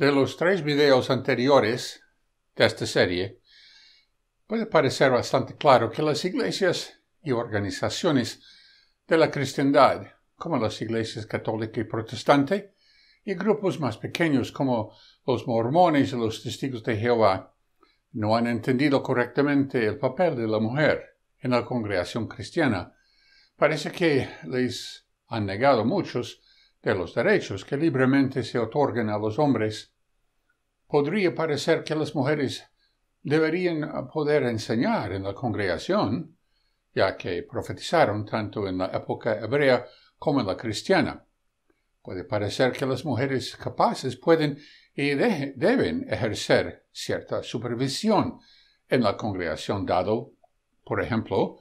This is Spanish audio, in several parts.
De los tres videos anteriores de esta serie, puede parecer bastante claro que las iglesias y organizaciones de la cristiandad, como las iglesias católica y protestante, y grupos más pequeños como los mormones y los testigos de Jehová, no han entendido correctamente el papel de la mujer en la congregación cristiana. Parece que les han negado muchos de los derechos que libremente se otorgan a los hombres. Podría parecer que las mujeres deberían poder enseñar en la congregación, ya que profetizaron tanto en la época hebrea como en la cristiana. Puede parecer que las mujeres capaces pueden y deben ejercer cierta supervisión en la congregación dado, por ejemplo,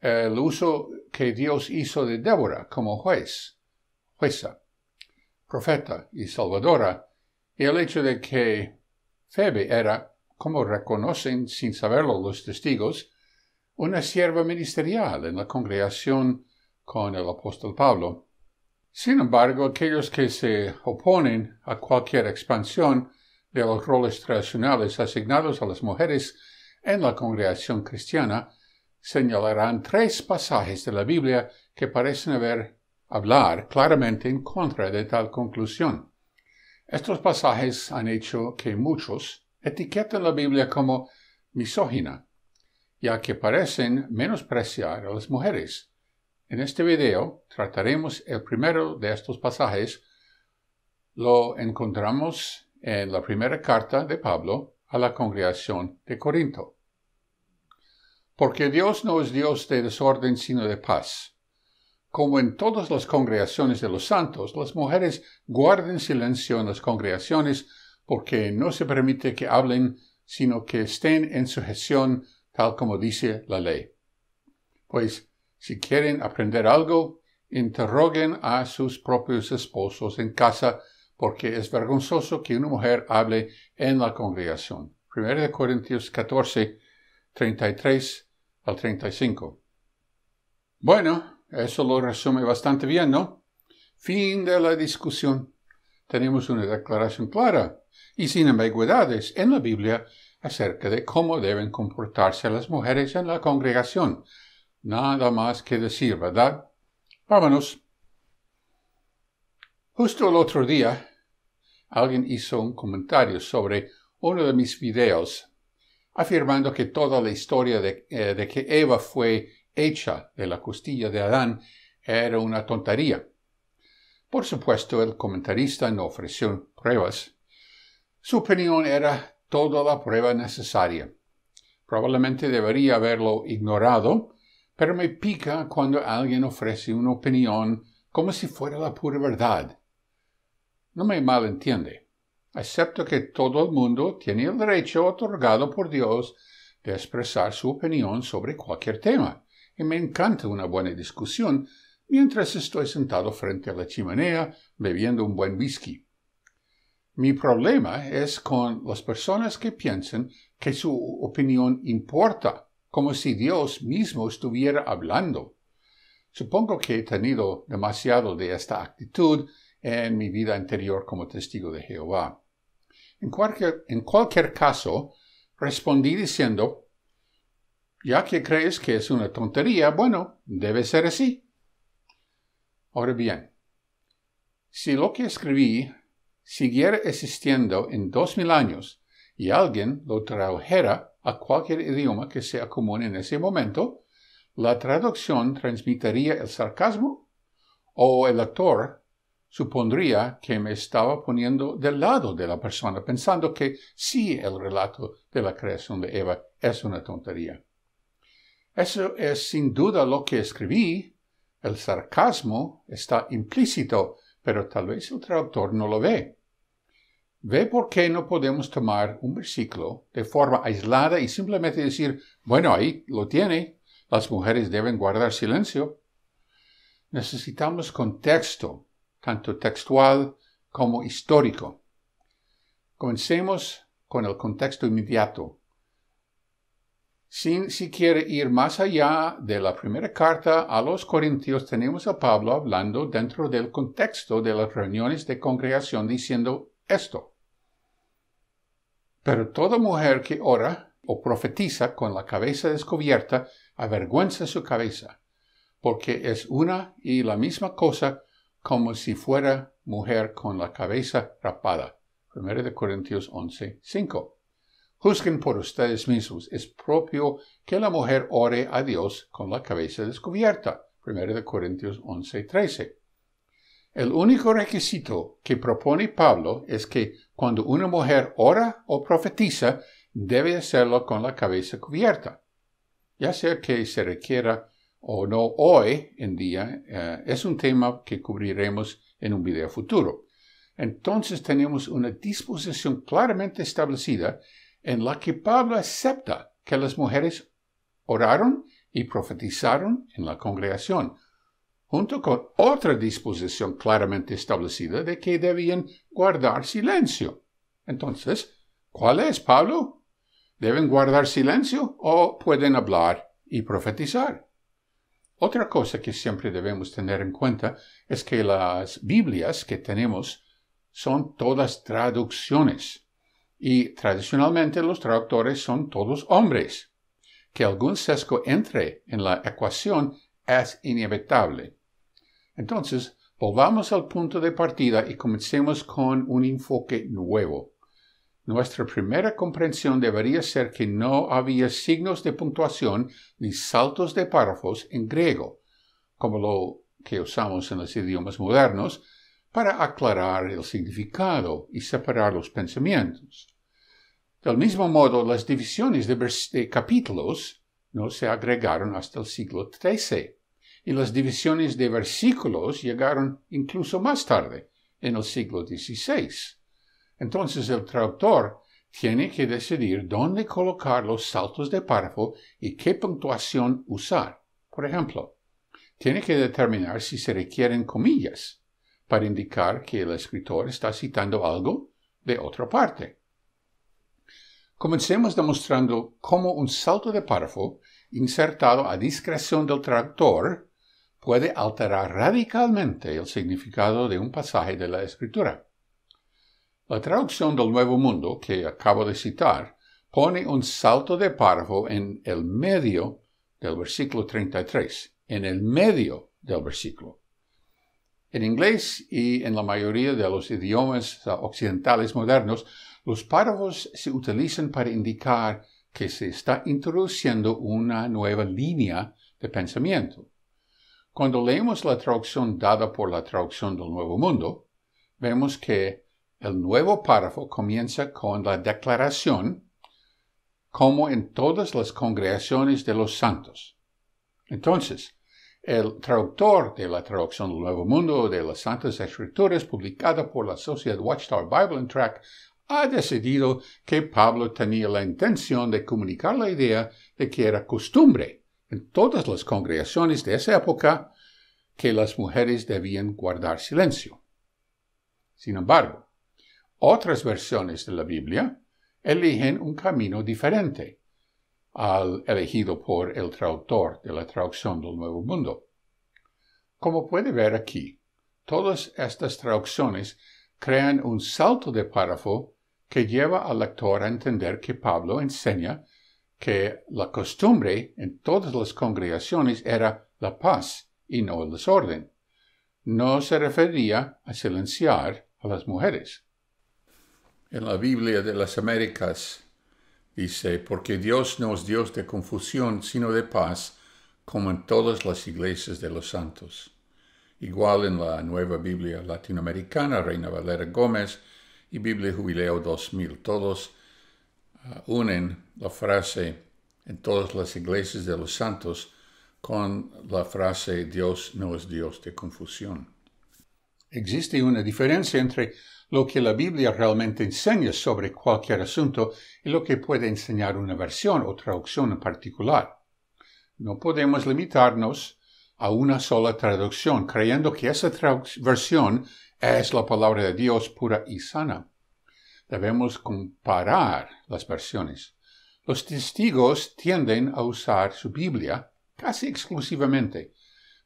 el uso que Dios hizo de Débora como juez jueza, profeta y salvadora, y el hecho de que Febe era, como reconocen sin saberlo los testigos, una sierva ministerial en la congregación con el apóstol Pablo. Sin embargo, aquellos que se oponen a cualquier expansión de los roles tradicionales asignados a las mujeres en la congregación cristiana señalarán tres pasajes de la Biblia que parecen haber hablar claramente en contra de tal conclusión. Estos pasajes han hecho que muchos etiqueten la Biblia como misógina, ya que parecen menospreciar a las mujeres. En este video trataremos el primero de estos pasajes. Lo encontramos en la primera carta de Pablo a la congregación de Corinto. Porque Dios no es Dios de desorden sino de paz como en todas las congregaciones de los santos, las mujeres guarden silencio en las congregaciones porque no se permite que hablen, sino que estén en sujeción tal como dice la ley. Pues, si quieren aprender algo, interroguen a sus propios esposos en casa, porque es vergonzoso que una mujer hable en la congregación. 1 Corintios 14, 33 al 35. Bueno, eso lo resume bastante bien, ¿no? Fin de la discusión. Tenemos una declaración clara y sin ambigüedades en la Biblia acerca de cómo deben comportarse las mujeres en la congregación. Nada más que decir, ¿verdad? Vámonos. Justo el otro día, alguien hizo un comentario sobre uno de mis videos, afirmando que toda la historia de, eh, de que Eva fue hecha de la costilla de Adán era una tontería. Por supuesto, el comentarista no ofreció pruebas. Su opinión era toda la prueba necesaria. Probablemente debería haberlo ignorado, pero me pica cuando alguien ofrece una opinión como si fuera la pura verdad. No me malentiende. Acepto que todo el mundo tiene el derecho otorgado por Dios de expresar su opinión sobre cualquier tema y me encanta una buena discusión mientras estoy sentado frente a la chimenea bebiendo un buen whisky. Mi problema es con las personas que piensan que su opinión importa, como si Dios mismo estuviera hablando. Supongo que he tenido demasiado de esta actitud en mi vida anterior como testigo de Jehová. En cualquier, en cualquier caso, respondí diciendo ya que crees que es una tontería, bueno, debe ser así. Ahora bien, si lo que escribí siguiera existiendo en dos mil años y alguien lo tradujera a cualquier idioma que sea común en ese momento, la traducción transmitiría el sarcasmo o el actor supondría que me estaba poniendo del lado de la persona, pensando que sí el relato de la creación de Eva es una tontería. Eso es sin duda lo que escribí. El sarcasmo está implícito, pero tal vez el traductor no lo ve. Ve por qué no podemos tomar un versículo de forma aislada y simplemente decir, bueno, ahí lo tiene, las mujeres deben guardar silencio. Necesitamos contexto, tanto textual como histórico. Comencemos con el contexto inmediato sin siquiera ir más allá de la primera carta a los Corintios, tenemos a Pablo hablando dentro del contexto de las reuniones de congregación diciendo esto. Pero toda mujer que ora o profetiza con la cabeza descubierta avergüenza su cabeza, porque es una y la misma cosa como si fuera mujer con la cabeza rapada. 1 Corintios 11, 5. Juzguen por ustedes mismos. Es propio que la mujer ore a Dios con la cabeza descubierta. 1 Corintios 11, 13. El único requisito que propone Pablo es que cuando una mujer ora o profetiza, debe hacerlo con la cabeza cubierta. Ya sea que se requiera o no hoy en día, eh, es un tema que cubriremos en un video futuro. Entonces tenemos una disposición claramente establecida en la que Pablo acepta que las mujeres oraron y profetizaron en la congregación, junto con otra disposición claramente establecida de que debían guardar silencio. Entonces, ¿cuál es, Pablo? ¿Deben guardar silencio o pueden hablar y profetizar? Otra cosa que siempre debemos tener en cuenta es que las Biblias que tenemos son todas traducciones. Y tradicionalmente los traductores son todos hombres. Que algún sesgo entre en la ecuación es inevitable. Entonces, volvamos al punto de partida y comencemos con un enfoque nuevo. Nuestra primera comprensión debería ser que no había signos de puntuación ni saltos de párrafos en griego, como lo que usamos en los idiomas modernos, para aclarar el significado y separar los pensamientos. Del mismo modo, las divisiones de, capítulos no se agregaron hasta el siglo XIII y las divisiones de versículos llegaron incluso más tarde, en el siglo XVI. Entonces el traductor tiene que decidir dónde colocar los saltos de párrafo y qué puntuación usar. Por ejemplo, tiene que determinar si se requieren comillas, para indicar que el escritor está citando algo de otra parte. Comencemos demostrando cómo un salto de párrafo insertado a discreción del traductor puede alterar radicalmente el significado de un pasaje de la escritura. La traducción del Nuevo Mundo que acabo de citar pone un salto de párrafo en el medio del versículo 33, en el medio del versículo. En inglés y en la mayoría de los idiomas occidentales modernos, los párrafos se utilizan para indicar que se está introduciendo una nueva línea de pensamiento. Cuando leemos la traducción dada por la traducción del Nuevo Mundo, vemos que el nuevo párrafo comienza con la declaración, como en todas las congregaciones de los santos. Entonces, el traductor de la traducción del Nuevo Mundo de las Santas Escrituras publicada por la Sociedad Watchtower Bible and Tract, ha decidido que Pablo tenía la intención de comunicar la idea de que era costumbre en todas las congregaciones de esa época que las mujeres debían guardar silencio. Sin embargo, otras versiones de la Biblia eligen un camino diferente al elegido por el traductor de la traducción del Nuevo Mundo. Como puede ver aquí, todas estas traducciones crean un salto de párrafo que lleva al lector a entender que Pablo enseña que la costumbre en todas las congregaciones era la paz y no el desorden. No se refería a silenciar a las mujeres. En la Biblia de las Américas Dice, porque Dios no es Dios de confusión, sino de paz, como en todas las iglesias de los santos. Igual en la Nueva Biblia Latinoamericana, Reina Valera Gómez y Biblia Jubileo 2000. Todos ah, unen la frase en todas las iglesias de los santos con la frase Dios no es Dios de confusión. Existe una diferencia entre lo que la Biblia realmente enseña sobre cualquier asunto y lo que puede enseñar una versión o traducción en particular. No podemos limitarnos a una sola traducción, creyendo que esa versión es la palabra de Dios pura y sana. Debemos comparar las versiones. Los testigos tienden a usar su Biblia casi exclusivamente,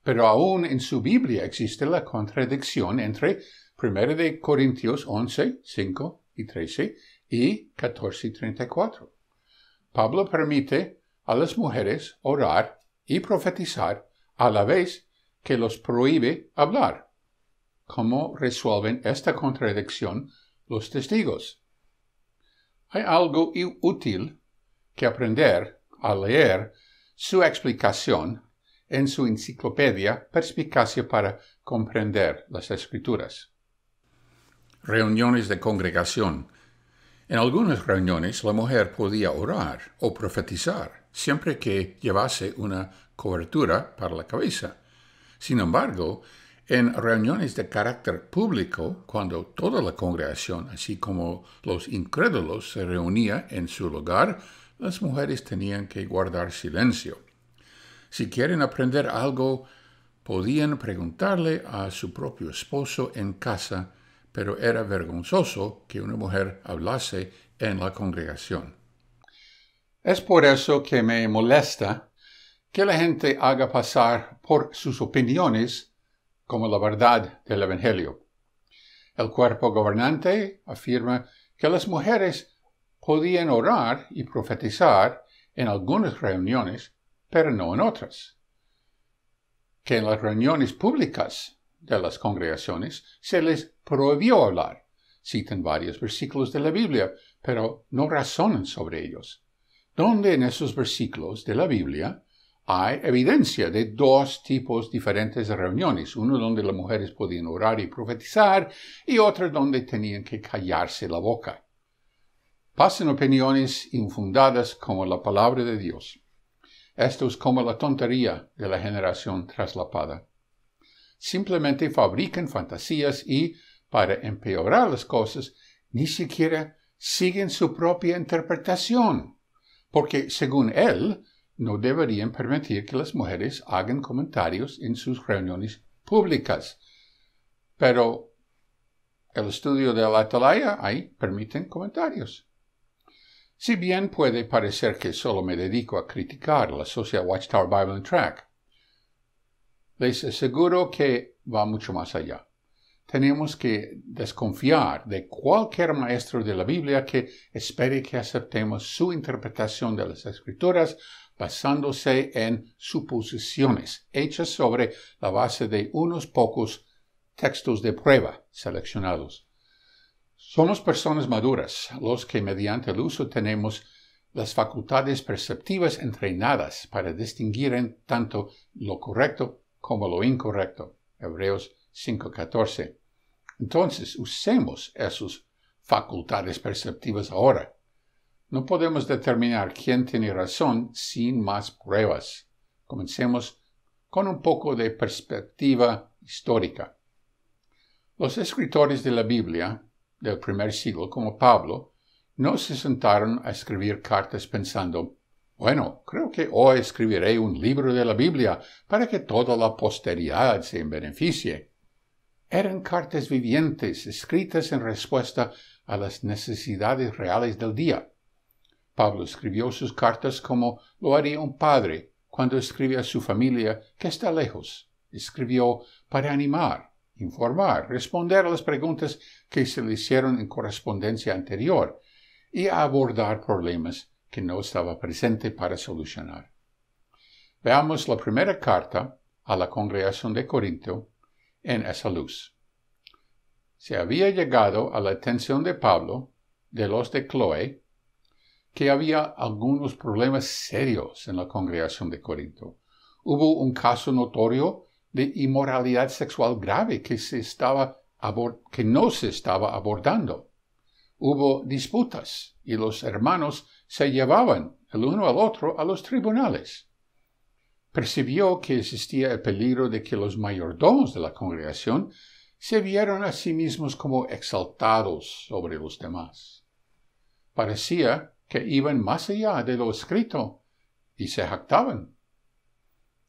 pero aún en su Biblia existe la contradicción entre 1 de Corintios 11, 5 y 13 y 14 y 34. Pablo permite a las mujeres orar y profetizar a la vez que los prohíbe hablar. ¿Cómo resuelven esta contradicción los testigos? Hay algo útil que aprender al leer su explicación en su enciclopedia Perspicacia para comprender las escrituras reuniones de congregación. En algunas reuniones la mujer podía orar o profetizar, siempre que llevase una cobertura para la cabeza. Sin embargo, en reuniones de carácter público, cuando toda la congregación, así como los incrédulos, se reunía en su lugar, las mujeres tenían que guardar silencio. Si quieren aprender algo, podían preguntarle a su propio esposo en casa pero era vergonzoso que una mujer hablase en la congregación. Es por eso que me molesta que la gente haga pasar por sus opiniones como la verdad del Evangelio. El cuerpo gobernante afirma que las mujeres podían orar y profetizar en algunas reuniones, pero no en otras. Que en las reuniones públicas de las congregaciones se les prohibió hablar. Citan varios versículos de la Biblia, pero no razonan sobre ellos. Donde en esos versículos de la Biblia hay evidencia de dos tipos diferentes de reuniones, uno donde las mujeres podían orar y profetizar y otro donde tenían que callarse la boca. Pasan opiniones infundadas como la palabra de Dios. Esto es como la tontería de la generación traslapada simplemente fabrican fantasías y, para empeorar las cosas, ni siquiera siguen su propia interpretación, porque, según él, no deberían permitir que las mujeres hagan comentarios en sus reuniones públicas. Pero el estudio de la atalaya ahí permiten comentarios. Si bien puede parecer que solo me dedico a criticar la Social Watchtower Bible and Track, les aseguro que va mucho más allá. Tenemos que desconfiar de cualquier maestro de la Biblia que espere que aceptemos su interpretación de las escrituras basándose en suposiciones hechas sobre la base de unos pocos textos de prueba seleccionados. Somos personas maduras, los que mediante el uso tenemos las facultades perceptivas entrenadas para distinguir en tanto lo correcto como lo incorrecto. Hebreos 5:14. Entonces, usemos esas facultades perceptivas ahora. No podemos determinar quién tiene razón sin más pruebas. Comencemos con un poco de perspectiva histórica. Los escritores de la Biblia del primer siglo, como Pablo, no se sentaron a escribir cartas pensando bueno, creo que hoy escribiré un libro de la Biblia para que toda la posteridad se beneficie. Eran cartas vivientes escritas en respuesta a las necesidades reales del día. Pablo escribió sus cartas como lo haría un padre cuando escribe a su familia que está lejos. Escribió para animar, informar, responder a las preguntas que se le hicieron en correspondencia anterior y abordar problemas que no estaba presente para solucionar. Veamos la primera carta a la congregación de Corinto en esa luz. Se había llegado a la atención de Pablo, de los de Chloe, que había algunos problemas serios en la congregación de Corinto. Hubo un caso notorio de inmoralidad sexual grave que, se estaba que no se estaba abordando. Hubo disputas y los hermanos se llevaban el uno al otro a los tribunales. Percibió que existía el peligro de que los mayordomos de la congregación se vieron a sí mismos como exaltados sobre los demás. Parecía que iban más allá de lo escrito y se jactaban.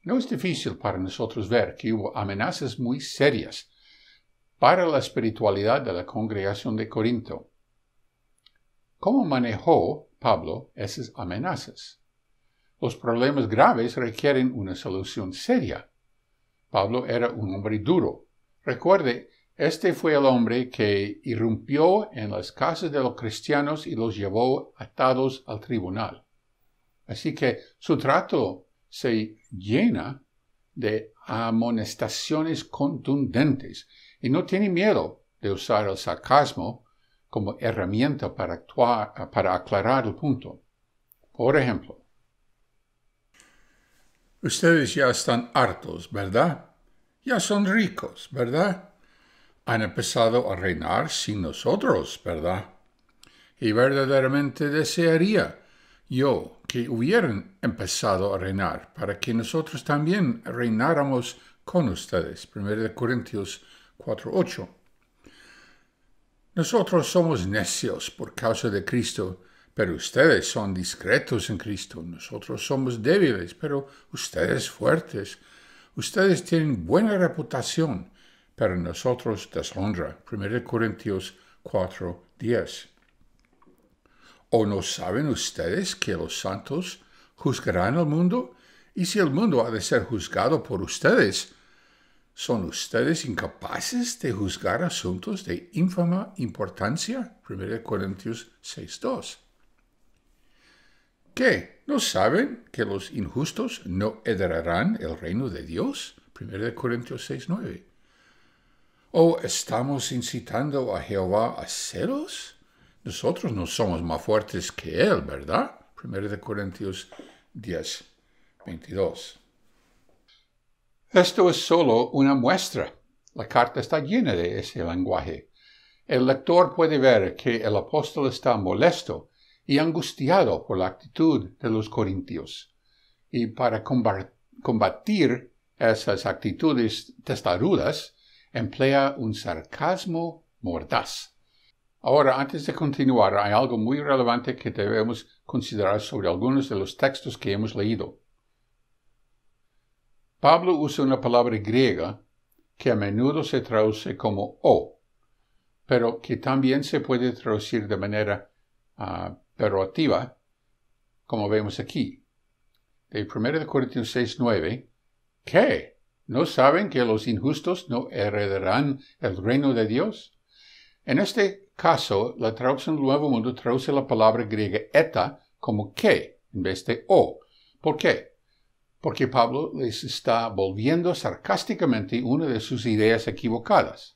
No es difícil para nosotros ver que hubo amenazas muy serias para la espiritualidad de la congregación de Corinto. ¿Cómo manejó Pablo esas amenazas. Los problemas graves requieren una solución seria. Pablo era un hombre duro. Recuerde, este fue el hombre que irrumpió en las casas de los cristianos y los llevó atados al tribunal. Así que su trato se llena de amonestaciones contundentes y no tiene miedo de usar el sarcasmo como herramienta para, para aclarar el punto. Por ejemplo, Ustedes ya están hartos, ¿verdad? Ya son ricos, ¿verdad? Han empezado a reinar sin nosotros, ¿verdad? Y verdaderamente desearía yo que hubieran empezado a reinar para que nosotros también reináramos con ustedes. 1 Corintios 4.8 nosotros somos necios por causa de Cristo, pero ustedes son discretos en Cristo. Nosotros somos débiles, pero ustedes fuertes. Ustedes tienen buena reputación, pero nosotros deshonra. 1 Corintios 4, 10. ¿O no saben ustedes que los santos juzgarán al mundo? Y si el mundo ha de ser juzgado por ustedes, ¿Son ustedes incapaces de juzgar asuntos de ínfima importancia? 1 Corintios 6.2. ¿Qué? ¿No saben que los injustos no heredarán el reino de Dios? 1 Corintios 6.9. ¿O estamos incitando a Jehová a celos? Nosotros no somos más fuertes que Él, ¿verdad? 1 Corintios 10, 22. Esto es solo una muestra. La carta está llena de ese lenguaje. El lector puede ver que el apóstol está molesto y angustiado por la actitud de los corintios. Y para combatir esas actitudes testarudas, emplea un sarcasmo mordaz. Ahora, antes de continuar, hay algo muy relevante que debemos considerar sobre algunos de los textos que hemos leído. Pablo usa una palabra griega que a menudo se traduce como o, pero que también se puede traducir de manera ah, peruativa, como vemos aquí. De 1 Corintios 6.9, 9, ¿qué? ¿No saben que los injustos no heredarán el reino de Dios? En este caso, la traducción del Nuevo Mundo traduce la palabra griega eta como que en vez de o. ¿Por qué? porque Pablo les está volviendo sarcásticamente una de sus ideas equivocadas.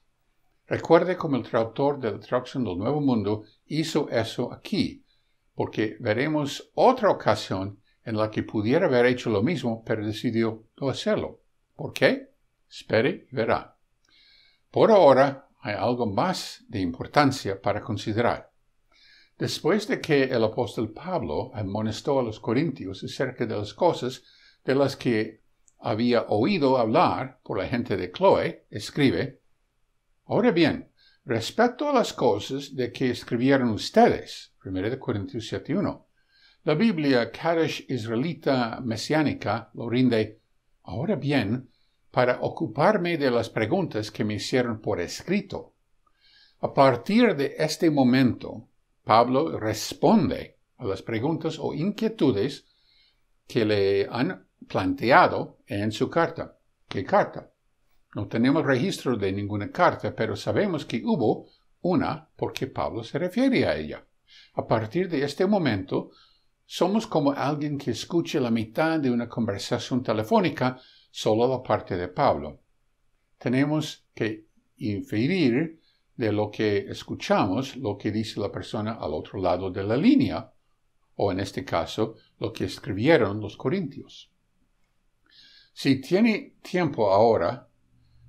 Recuerde cómo el traductor de la traducción del Nuevo Mundo hizo eso aquí, porque veremos otra ocasión en la que pudiera haber hecho lo mismo, pero decidió no hacerlo. ¿Por qué? Espere y verá. Por ahora hay algo más de importancia para considerar. Después de que el apóstol Pablo amonestó a los corintios acerca de las cosas de las que había oído hablar por la gente de Chloe, escribe, Ahora bien, respecto a las cosas de que escribieron ustedes, 1 Corintios la Biblia Kadesh israelita mesiánica lo rinde, ahora bien, para ocuparme de las preguntas que me hicieron por escrito. A partir de este momento, Pablo responde a las preguntas o inquietudes que le han planteado en su carta. ¿Qué carta? No tenemos registro de ninguna carta, pero sabemos que hubo una porque Pablo se refiere a ella. A partir de este momento, somos como alguien que escuche la mitad de una conversación telefónica, solo la parte de Pablo. Tenemos que inferir de lo que escuchamos lo que dice la persona al otro lado de la línea, o en este caso, lo que escribieron los corintios. Si tiene tiempo ahora,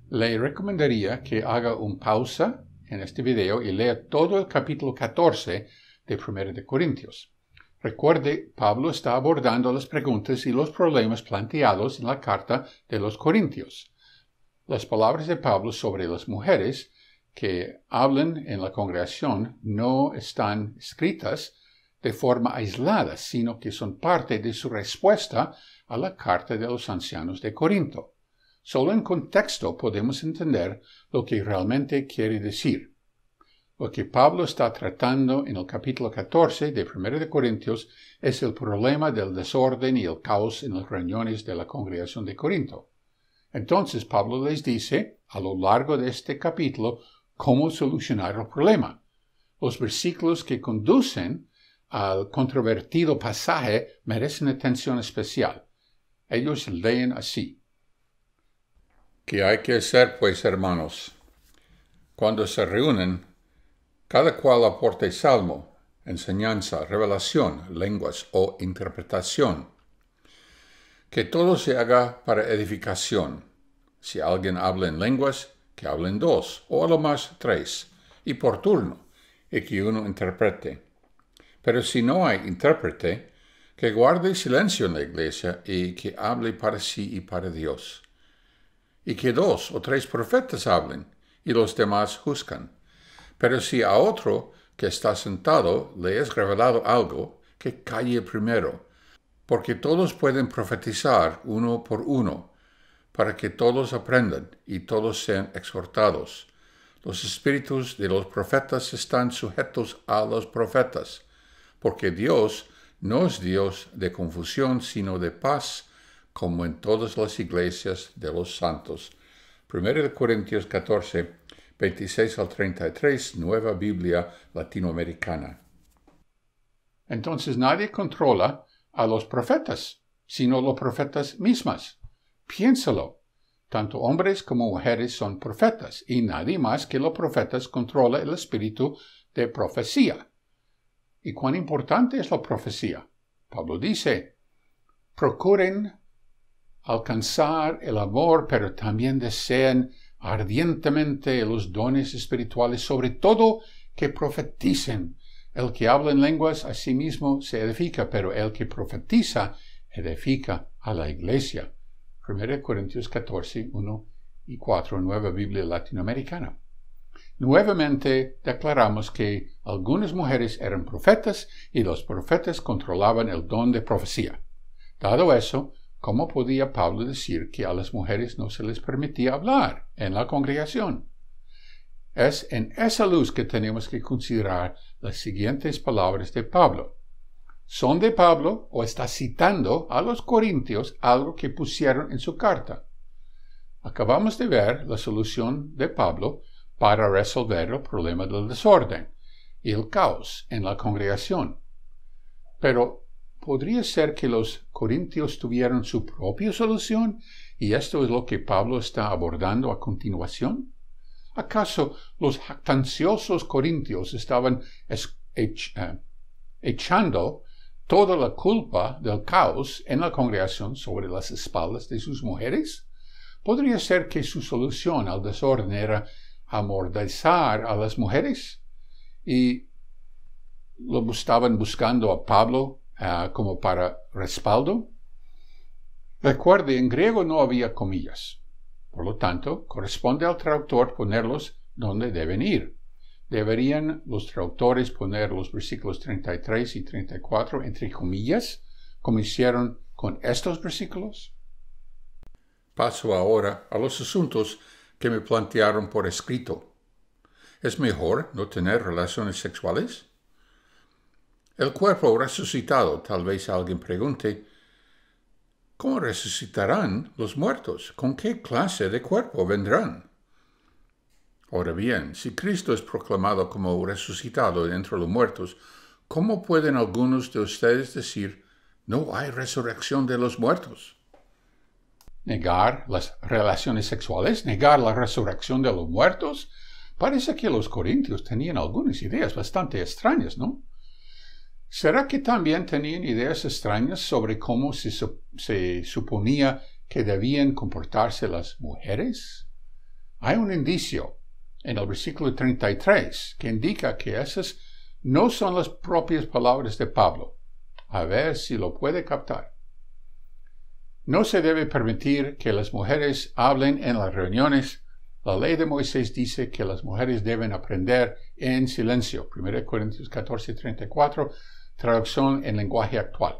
le recomendaría que haga una pausa en este video y lea todo el capítulo 14 de 1 de Corintios. Recuerde, Pablo está abordando las preguntas y los problemas planteados en la carta de los Corintios. Las palabras de Pablo sobre las mujeres que hablan en la congregación no están escritas de forma aislada, sino que son parte de su respuesta a la carta de los ancianos de Corinto. Solo en contexto podemos entender lo que realmente quiere decir. Lo que Pablo está tratando en el capítulo 14 de 1 de Corintios es el problema del desorden y el caos en las reuniones de la congregación de Corinto. Entonces Pablo les dice, a lo largo de este capítulo, cómo solucionar el problema. Los versículos que conducen al controvertido pasaje merecen atención especial. Ellos leen así. ¿Qué hay que hacer, pues, hermanos? Cuando se reúnen, cada cual aporte salmo, enseñanza, revelación, lenguas o interpretación. Que todo se haga para edificación. Si alguien habla en lenguas, que hablen dos, o a lo más tres, y por turno, y que uno interprete. Pero si no hay intérprete, que guarde silencio en la iglesia y que hable para sí y para Dios, y que dos o tres profetas hablen y los demás juzgan. Pero si a otro que está sentado le es revelado algo, que calle primero, porque todos pueden profetizar uno por uno, para que todos aprendan y todos sean exhortados. Los espíritus de los profetas están sujetos a los profetas, porque Dios no es Dios de confusión, sino de paz, como en todas las iglesias de los santos. 1 Corintios 14, 26 al 33, Nueva Biblia Latinoamericana. Entonces nadie controla a los profetas, sino los profetas mismas. Piénsalo. Tanto hombres como mujeres son profetas, y nadie más que los profetas controla el espíritu de profecía y cuán importante es la profecía. Pablo dice, procuren alcanzar el amor, pero también deseen ardientemente los dones espirituales, sobre todo que profeticen. El que habla en lenguas a sí mismo se edifica, pero el que profetiza edifica a la iglesia. 1 Corintios 14, 1 y 4, Nueva Biblia Latinoamericana. Nuevamente declaramos que algunas mujeres eran profetas y los profetas controlaban el don de profecía. Dado eso, ¿cómo podía Pablo decir que a las mujeres no se les permitía hablar en la congregación? Es en esa luz que tenemos que considerar las siguientes palabras de Pablo. Son de Pablo o está citando a los corintios algo que pusieron en su carta. Acabamos de ver la solución de Pablo para resolver el problema del desorden y el caos en la congregación. Pero podría ser que los corintios tuvieran su propia solución y esto es lo que Pablo está abordando a continuación. ¿Acaso los jactanciosos corintios estaban eh, echando toda la culpa del caos en la congregación sobre las espaldas de sus mujeres? Podría ser que su solución al desorden era amordazar a las mujeres y lo estaban buscando a Pablo ah, como para respaldo. Recuerde, en griego no había comillas. Por lo tanto, corresponde al traductor ponerlos donde deben ir. Deberían los traductores poner los versículos 33 y 34 entre comillas, como hicieron con estos versículos. Paso ahora a los asuntos que me plantearon por escrito. ¿Es mejor no tener relaciones sexuales? El cuerpo resucitado, tal vez alguien pregunte, ¿cómo resucitarán los muertos? ¿Con qué clase de cuerpo vendrán? Ahora bien, si Cristo es proclamado como resucitado entre los muertos, ¿cómo pueden algunos de ustedes decir, no hay resurrección de los muertos? negar las relaciones sexuales, negar la resurrección de los muertos. Parece que los corintios tenían algunas ideas bastante extrañas, ¿no? ¿Será que también tenían ideas extrañas sobre cómo se, suponía que debían comportarse las mujeres? Hay un indicio en el versículo 33 que indica que esas no son las propias palabras de Pablo. A ver si lo puede captar. No se debe permitir que las mujeres hablen en las reuniones. La ley de Moisés dice que las mujeres deben aprender en silencio. 1 Corintios 14, 34, traducción en lenguaje actual.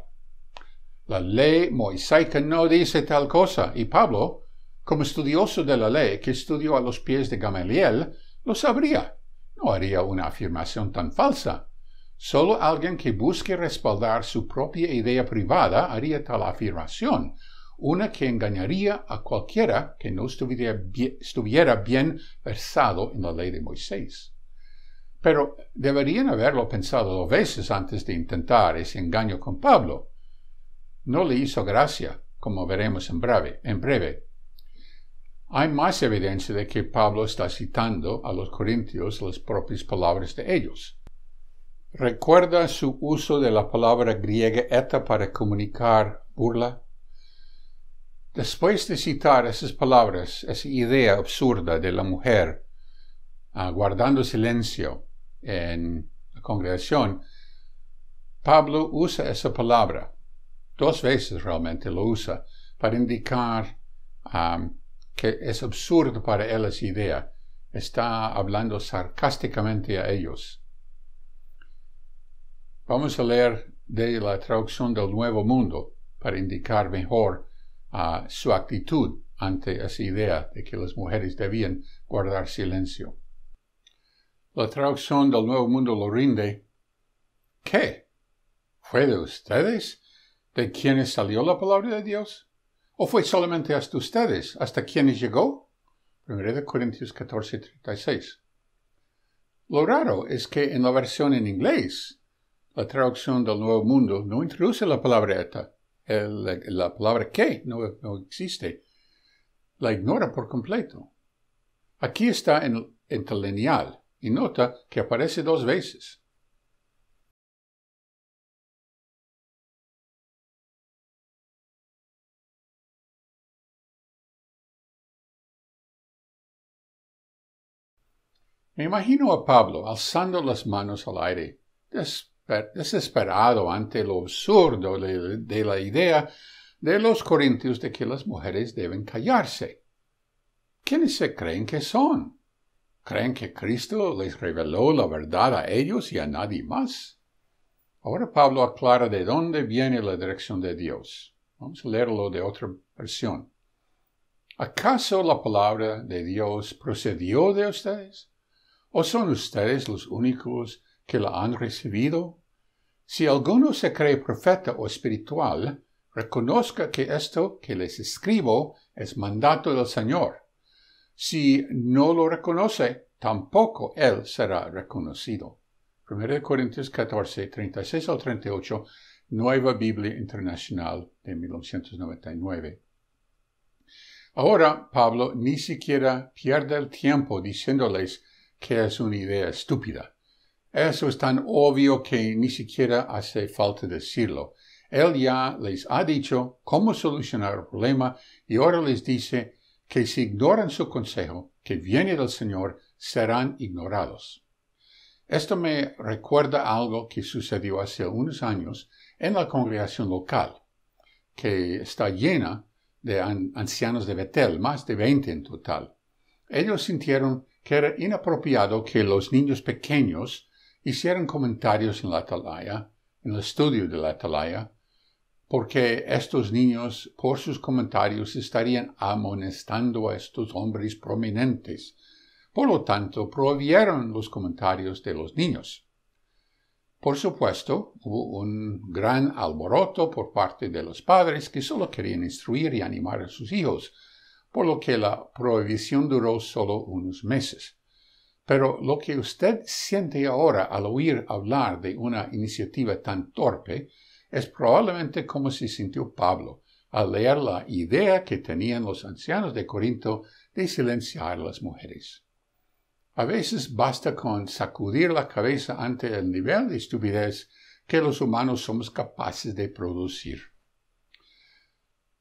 La ley moisaica no dice tal cosa, y Pablo, como estudioso de la ley que estudió a los pies de Gamaliel, lo sabría. No haría una afirmación tan falsa. Solo alguien que busque respaldar su propia idea privada haría tal afirmación, una que engañaría a cualquiera que no estuviera bien, versado en la ley de Moisés. Pero deberían haberlo pensado dos veces antes de intentar ese engaño con Pablo. No le hizo gracia, como veremos en breve. En breve. Hay más evidencia de que Pablo está citando a los corintios las propias palabras de ellos. Recuerda su uso de la palabra griega eta para comunicar burla, Después de citar esas palabras, esa idea absurda de la mujer ah, guardando silencio en la congregación, Pablo usa esa palabra, dos veces realmente lo usa, para indicar que es absurdo para él esa idea. Está hablando sarcásticamente a ellos. Vamos a leer de la traducción del Nuevo Mundo para indicar mejor a su actitud ante esa idea de que las mujeres debían guardar silencio. La traducción del Nuevo Mundo lo rinde. ¿Qué? ¿Fue de ustedes de quienes salió la palabra de Dios? ¿O fue solamente hasta ustedes, hasta quienes llegó? de Corintios 14, 36. Lo raro es que en la versión en inglés, la traducción del Nuevo Mundo no introduce la palabra la, palabra que no, existe. La ignora por completo. Aquí está en, el interlineal y nota que aparece dos veces. Me imagino a Pablo alzando las manos al aire, desesperado ante lo absurdo de, la idea de los corintios de que las mujeres deben callarse. ¿Quiénes se creen que son? ¿Creen que Cristo les reveló la verdad a ellos y a nadie más? Ahora Pablo aclara de dónde viene la dirección de Dios. Vamos a leerlo de otra versión. ¿Acaso la palabra de Dios procedió de ustedes? ¿O son ustedes los únicos que la han recibido? Si alguno se cree profeta o espiritual, reconozca que esto que les escribo es mandato del Señor. Si no lo reconoce, tampoco él será reconocido. 1 Corintios 14, 36 al 38, Nueva Biblia Internacional de 1999. Ahora Pablo ni siquiera pierde el tiempo diciéndoles que es una idea estúpida eso es tan obvio que ni siquiera hace falta decirlo. Él ya les ha dicho cómo solucionar el problema y ahora les dice que si ignoran su consejo, que viene del Señor, serán ignorados. Esto me recuerda algo que sucedió hace unos años en la congregación local, que está llena de ancianos de Betel, más de 20 en total. Ellos sintieron que era inapropiado que los niños pequeños hicieron comentarios en la atalaya, en el estudio de la atalaya, porque estos niños, por sus comentarios, estarían amonestando a estos hombres prominentes. Por lo tanto, prohibieron los comentarios de los niños. Por supuesto, hubo un gran alboroto por parte de los padres que solo querían instruir y animar a sus hijos, por lo que la prohibición duró solo unos meses. Pero lo que usted siente ahora al oír hablar de una iniciativa tan torpe es probablemente como se sintió Pablo al leer la idea que tenían los ancianos de Corinto de silenciar a las mujeres. A veces basta con sacudir la cabeza ante el nivel de estupidez que los humanos somos capaces de producir.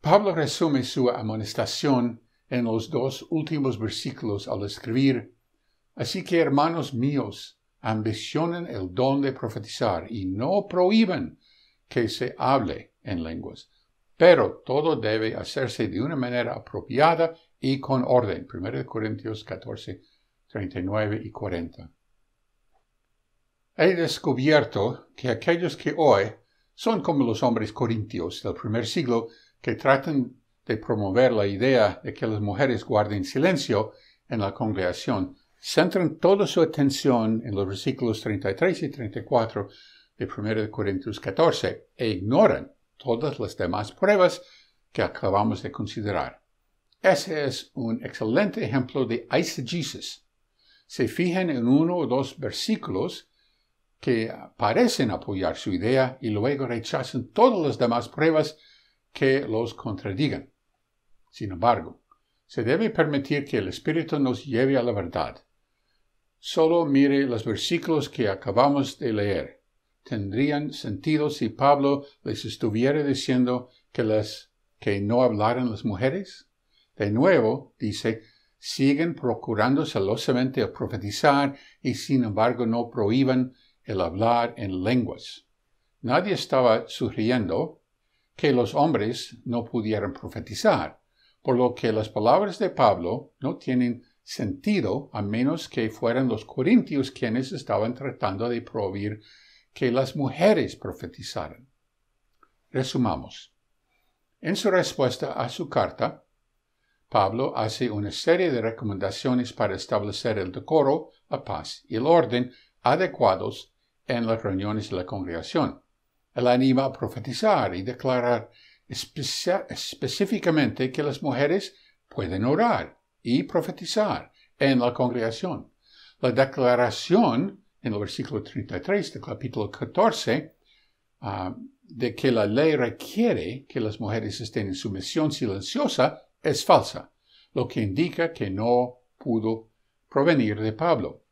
Pablo resume su amonestación en los dos últimos versículos al escribir Así que, hermanos míos, ambicionen el don de profetizar y no prohíben que se hable en lenguas. Pero todo debe hacerse de una manera apropiada y con orden. 1 Corintios 14, 39 y 40. He descubierto que aquellos que hoy son como los hombres corintios del primer siglo que tratan de promover la idea de que las mujeres guarden silencio en la congregación centran toda su atención en los versículos 33 y 34 de 1 Corintios 14 e ignoran todas las demás pruebas que acabamos de considerar. Ese es un excelente ejemplo de eisegesis. Se fijan en uno o dos versículos que parecen apoyar su idea y luego rechazan todas las demás pruebas que los contradigan. Sin embargo, se debe permitir que el Espíritu nos lleve a la verdad. Solo mire los versículos que acabamos de leer. Tendrían sentido si Pablo les estuviera diciendo que las que no hablaran las mujeres. De nuevo, dice, siguen procurando celosamente a profetizar y sin embargo no prohíban el hablar en lenguas. Nadie estaba sugiriendo que los hombres no pudieran profetizar, por lo que las palabras de Pablo no tienen sentido a menos que fueran los corintios quienes estaban tratando de prohibir que las mujeres profetizaran. Resumamos. En su respuesta a su carta, Pablo hace una serie de recomendaciones para establecer el decoro, la paz y el orden adecuados en las reuniones de la congregación. Él anima a profetizar y declarar específicamente que las mujeres pueden orar, y profetizar en la congregación. La declaración en el versículo 33 del capítulo 14 ah, de que la ley requiere que las mujeres estén en sumisión silenciosa es falsa, lo que indica que no pudo provenir de Pablo.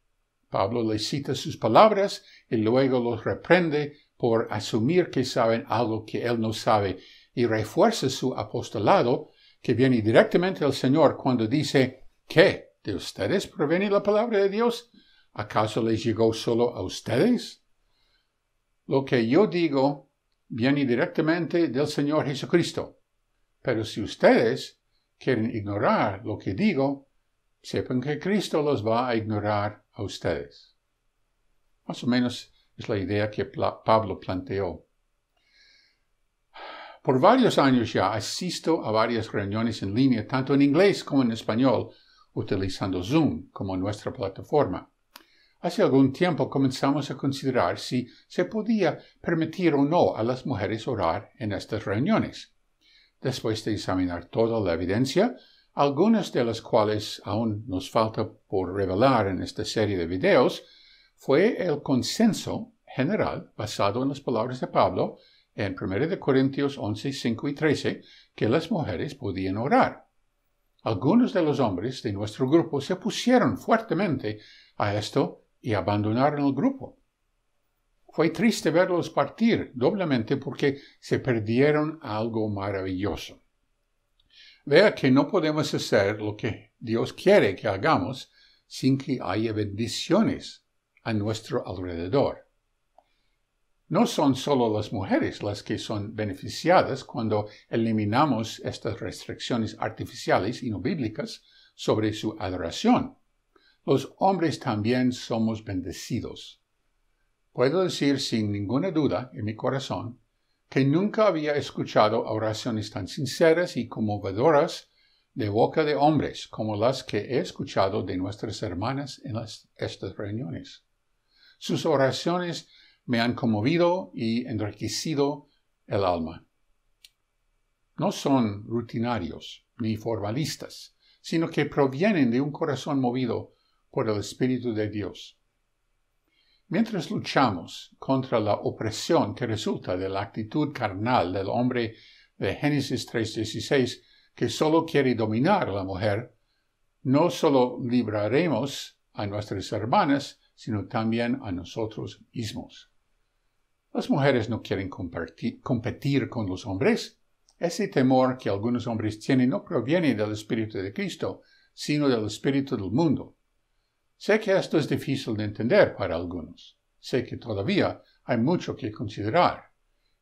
Pablo le cita sus palabras y luego los reprende por asumir que saben algo que él no sabe y refuerza su apostolado que viene directamente del Señor cuando dice, ¿qué? ¿De ustedes proviene la palabra de Dios? ¿Acaso les llegó solo a ustedes? Lo que yo digo viene directamente del Señor Jesucristo. Pero si ustedes quieren ignorar lo que digo, sepan que Cristo los va a ignorar a ustedes. Más o menos es la idea que Pablo planteó. Por varios años ya asisto a varias reuniones en línea, tanto en inglés como en español, utilizando Zoom como nuestra plataforma. Hace algún tiempo comenzamos a considerar si se podía permitir o no a las mujeres orar en estas reuniones. Después de examinar toda la evidencia, algunas de las cuales aún nos falta por revelar en esta serie de videos, fue el consenso general basado en las palabras de Pablo en 1 Corintios 11, 5 y 13 que las mujeres podían orar. Algunos de los hombres de nuestro grupo se opusieron fuertemente a esto y abandonaron el grupo. Fue triste verlos partir doblemente porque se perdieron algo maravilloso. Vea que no podemos hacer lo que Dios quiere que hagamos sin que haya bendiciones a nuestro alrededor. No son solo las mujeres las que son beneficiadas cuando eliminamos estas restricciones artificiales y no bíblicas sobre su adoración. Los hombres también somos bendecidos. Puedo decir sin ninguna duda en mi corazón que nunca había escuchado oraciones tan sinceras y conmovedoras de boca de hombres como las que he escuchado de nuestras hermanas en estas reuniones. Sus oraciones me han conmovido y enriquecido el alma. No son rutinarios ni formalistas, sino que provienen de un corazón movido por el Espíritu de Dios. Mientras luchamos contra la opresión que resulta de la actitud carnal del hombre de Génesis 3:16, que solo quiere dominar a la mujer, no solo libraremos a nuestras hermanas, sino también a nosotros mismos. Las mujeres no quieren competir con los hombres. Ese temor que algunos hombres tienen no proviene del Espíritu de Cristo, sino del Espíritu del mundo. Sé que esto es difícil de entender para algunos. Sé que todavía hay mucho que considerar.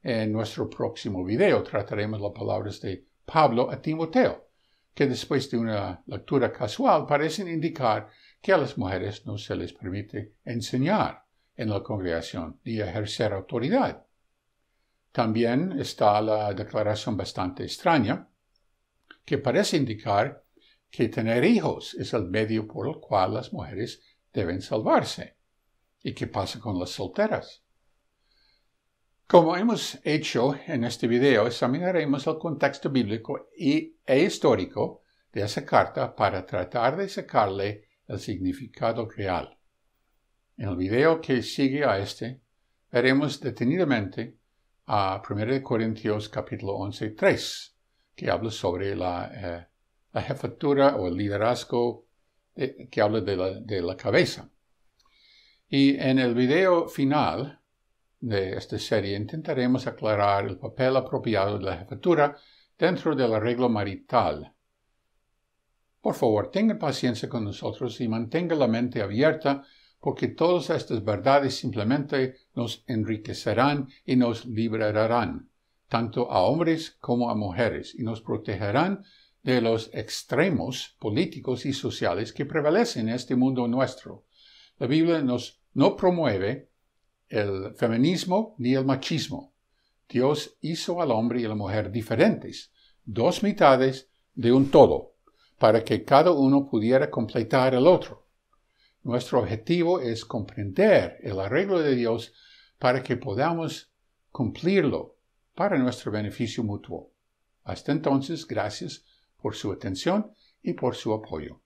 En nuestro próximo video trataremos las palabras de Pablo a Timoteo, que después de una lectura casual parecen indicar que a las mujeres no se les permite enseñar en la congregación y ejercer autoridad. También está la declaración bastante extraña, que parece indicar que tener hijos es el medio por el cual las mujeres deben salvarse. ¿Y qué pasa con las solteras? Como hemos hecho en este video, examinaremos el contexto bíblico e histórico de esa carta para tratar de sacarle el significado real. En el video que sigue a este, veremos detenidamente a 1 Corintios capítulo 11, 3, que habla sobre la, eh, la jefatura o el liderazgo que habla de la, de la cabeza. Y en el video final de esta serie intentaremos aclarar el papel apropiado de la jefatura dentro del arreglo marital. Por favor, tengan paciencia con nosotros y mantenga la mente abierta porque todas estas verdades simplemente nos enriquecerán y nos liberarán, tanto a hombres como a mujeres, y nos protegerán de los extremos políticos y sociales que prevalecen en este mundo nuestro. La Biblia nos no promueve el feminismo ni el machismo. Dios hizo al hombre y a la mujer diferentes, dos mitades de un todo, para que cada uno pudiera completar el otro. Nuestro objetivo es comprender el arreglo de Dios para que podamos cumplirlo para nuestro beneficio mutuo. Hasta entonces, gracias por su atención y por su apoyo.